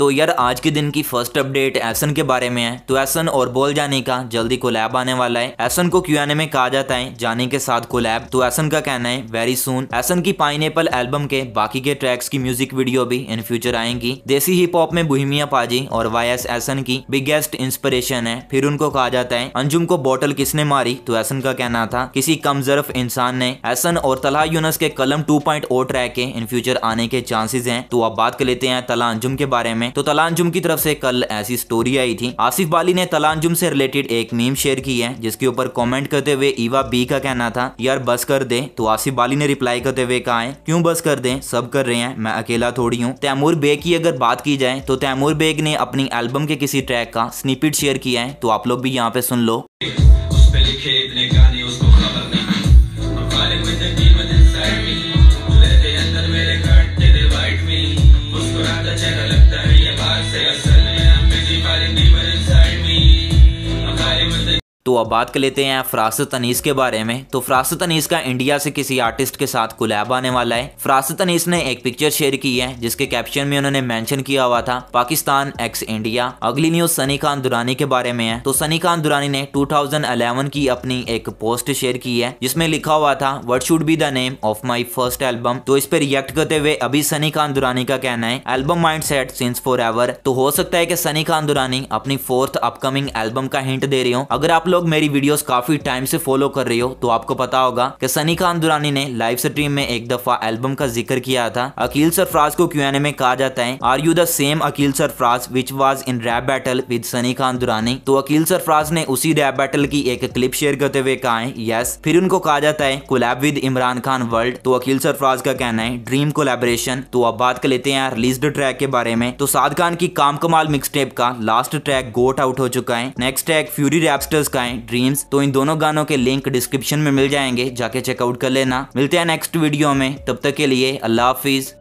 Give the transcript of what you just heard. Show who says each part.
Speaker 1: तो यार आज के दिन की फर्स्ट अपडेट एसन के बारे में है तो एसन और बोल जाने का जल्दी कोलैब आने वाला है एसन को क्यूएनए में कहा जाता है जाने के साथ कोलैब तो एसन का कहना है वेरी सुन एसन की पाइन एल्बम के बाकी के ट्रैक्स की म्यूजिक वीडियो भी इन फ्यूचर आएंगी देसी हिप हॉप में बुहिमिया पाजी और वाई एस एसन की बिगेस्ट इंस्पिरेशन है फिर उनको कहा जाता है अंजुम को बोटल किसने मारी तो एसन का कहना था किसी कमजर्फ इंसान ने एसन और तलहा यूनस के कलम टू पॉइंट ओ ट्रैक के इन फ्यूचर आने के चांसेज है तो आप बात कर लेते हैं तला अंजुम के बारे में हैं तो तलांजुम की तरफ से कल ऐसी स्टोरी आई थी आसिफ बाली ने तलांजुम से रिलेटेड एक मीम शेयर की है जिसके ऊपर कॉमेंट करते हुए ईवा बी का कहना था यार बस कर दे तो आसिफ बाली ने रिप्लाई करते हुए कहा है क्यूँ बस कर दे सब कर रहे हैं मैं अकेला थोड़ी हूँ तैमूर बेग की अगर बात की जाए तो तैमूर बेग ने अपनी एल्बम के किसी ट्रैक का स्निपिट शेयर किया है तो आप लोग भी यहाँ पे सुन लो उस पे लिखे इतने गाने उसको खबर तो अब बात कर लेते हैं फरासत अनीस के बारे में तो फरासत अनीस का इंडिया से किसी आर्टिस्ट के साथ कुलैब आने वाला है फरासत अनीस ने एक पिक्चर शेयर की है जिसके कैप्शन में उन्होंने मेंशन किया हुआ था पाकिस्तान एक्स इंडिया अगली न्यूज सनी खान दुरानी के बारे में है तो सनी खान दुरानी ने टू की अपनी एक पोस्ट शेयर की है जिसमे लिखा हुआ था what should be the name of my first album तो इस पर रिएक्ट करते हुए अभी सनी खान दुरानी का कहना है album mind set since four तो हो सकता है की सनी खान दुरानी अपनी फोर्थ अपकमिंग एल्बम का हिंट दे रही हूँ अगर आप लोग लोग मेरी वीडियोस काफी टाइम से फॉलो कर रही हो तो आपको पता होगा कि सनी खान दुरानी ने लाइव स्ट्रीम में एक दफा एल्बम का जिक्र किया था अकील सरफराज को क्यू में कहा जाता है are you the same Akeel Sarfaraz which was in rap battle with Sunny Khan Durrani तो अकील सरफराज ने उसी रैप बैटल की एक क्लिप शेयर करते हुए कहा है यस फिर उनको कहा जाता है collab with Imran Khan world तो अकील सरफराज का कहना है ड्रीम कोलेबोरेशन तो अब बात कर लेते हैं रिलीज ट्रैक के बारे में तो साद खान की काम कमाल मिक्स टेप का लास्ट ट्रैक गोट आउट हो चुका है नेक्स्ट ट्रैक फ्यूरी रैपस्टर्स का माई ड्रीम्स तो इन दोनों गानों के लिंक डिस्क्रिप्शन में मिल जाएंगे जाके चेकआउट कर लेना मिलते हैं नेक्स्ट वीडियो में तब तक के लिए अल्लाह हाफिज़